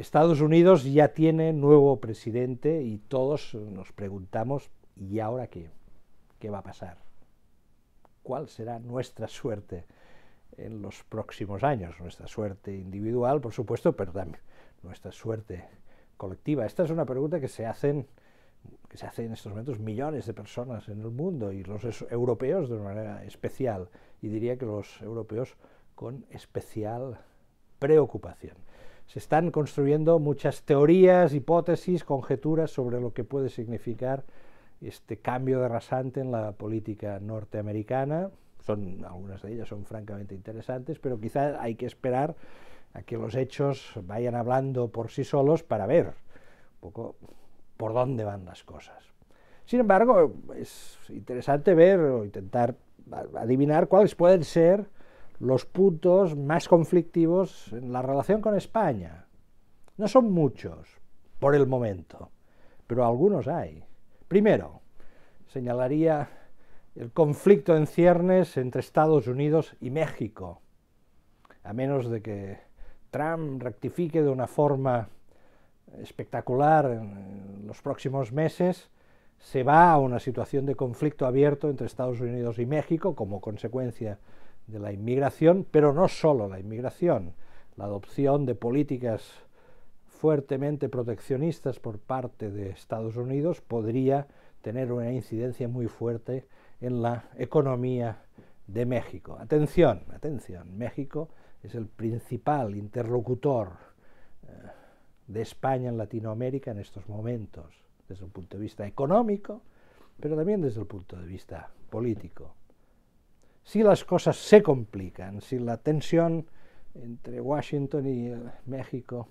Estados Unidos ya tiene nuevo presidente y todos nos preguntamos, ¿y ahora qué? ¿Qué va a pasar? ¿Cuál será nuestra suerte en los próximos años? Nuestra suerte individual, por supuesto, pero también nuestra suerte colectiva. Esta es una pregunta que se hacen que se hace en estos momentos millones de personas en el mundo y los europeos de una manera especial y diría que los europeos con especial preocupación se están construyendo muchas teorías, hipótesis, conjeturas sobre lo que puede significar este cambio de rasante en la política norteamericana. Son, algunas de ellas son francamente interesantes, pero quizá hay que esperar a que los hechos vayan hablando por sí solos para ver un poco por dónde van las cosas. Sin embargo, es interesante ver o intentar adivinar cuáles pueden ser los puntos más conflictivos en la relación con España. No son muchos, por el momento, pero algunos hay. Primero, señalaría el conflicto en ciernes entre Estados Unidos y México, a menos de que Trump rectifique de una forma espectacular en los próximos meses, se va a una situación de conflicto abierto entre Estados Unidos y México como consecuencia de la inmigración, pero no solo la inmigración, la adopción de políticas fuertemente proteccionistas por parte de Estados Unidos podría tener una incidencia muy fuerte en la economía de México. Atención, atención, México es el principal interlocutor eh, de España en Latinoamérica en estos momentos, desde el punto de vista económico, pero también desde el punto de vista político si las cosas se complican, si la tensión entre Washington y eh, México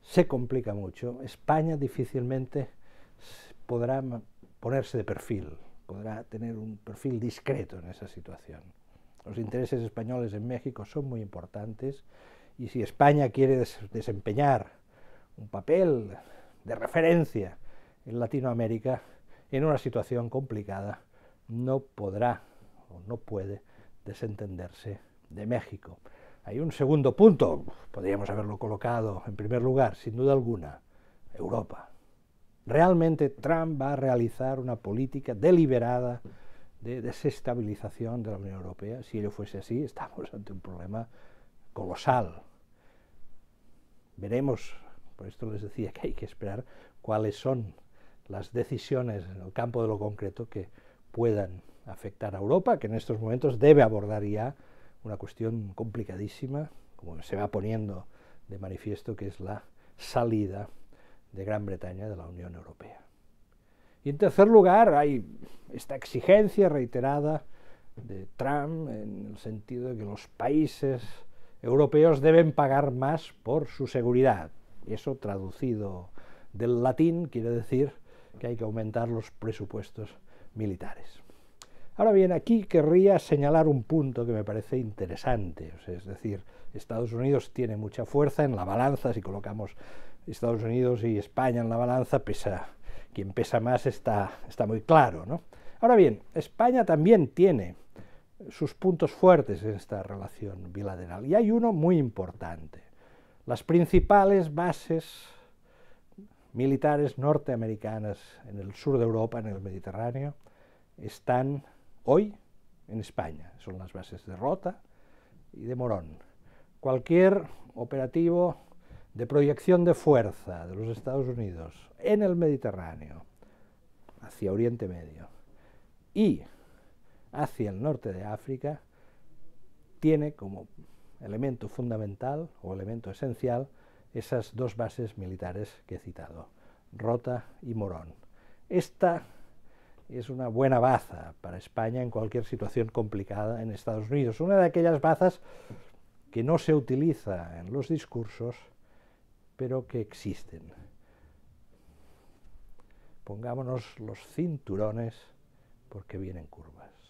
se complica mucho, España difícilmente podrá ponerse de perfil, podrá tener un perfil discreto en esa situación. Los intereses españoles en México son muy importantes y si España quiere desempeñar un papel de referencia en Latinoamérica, en una situación complicada, no podrá no puede desentenderse de México. Hay un segundo punto, podríamos haberlo colocado en primer lugar, sin duda alguna, Europa. Realmente Trump va a realizar una política deliberada de desestabilización de la Unión Europea. Si ello fuese así, estamos ante un problema colosal. Veremos, por esto les decía que hay que esperar cuáles son las decisiones en el campo de lo concreto que puedan afectar a Europa, que en estos momentos debe abordar ya una cuestión complicadísima, como se va poniendo de manifiesto, que es la salida de Gran Bretaña de la Unión Europea. Y en tercer lugar, hay esta exigencia reiterada de Trump en el sentido de que los países europeos deben pagar más por su seguridad. Eso traducido del latín quiere decir que hay que aumentar los presupuestos militares. Ahora bien, aquí querría señalar un punto que me parece interesante, es decir, Estados Unidos tiene mucha fuerza en la balanza, si colocamos Estados Unidos y España en la balanza, pesa, quien pesa más está, está muy claro. ¿no? Ahora bien, España también tiene sus puntos fuertes en esta relación bilateral y hay uno muy importante. Las principales bases militares norteamericanas en el sur de Europa, en el Mediterráneo, están hoy en España. Son las bases de Rota y de Morón. Cualquier operativo de proyección de fuerza de los Estados Unidos en el Mediterráneo, hacia Oriente Medio y hacia el norte de África, tiene como elemento fundamental o elemento esencial esas dos bases militares que he citado, Rota y Morón. Esta y es una buena baza para España en cualquier situación complicada en Estados Unidos. Una de aquellas bazas que no se utiliza en los discursos, pero que existen. Pongámonos los cinturones porque vienen curvas.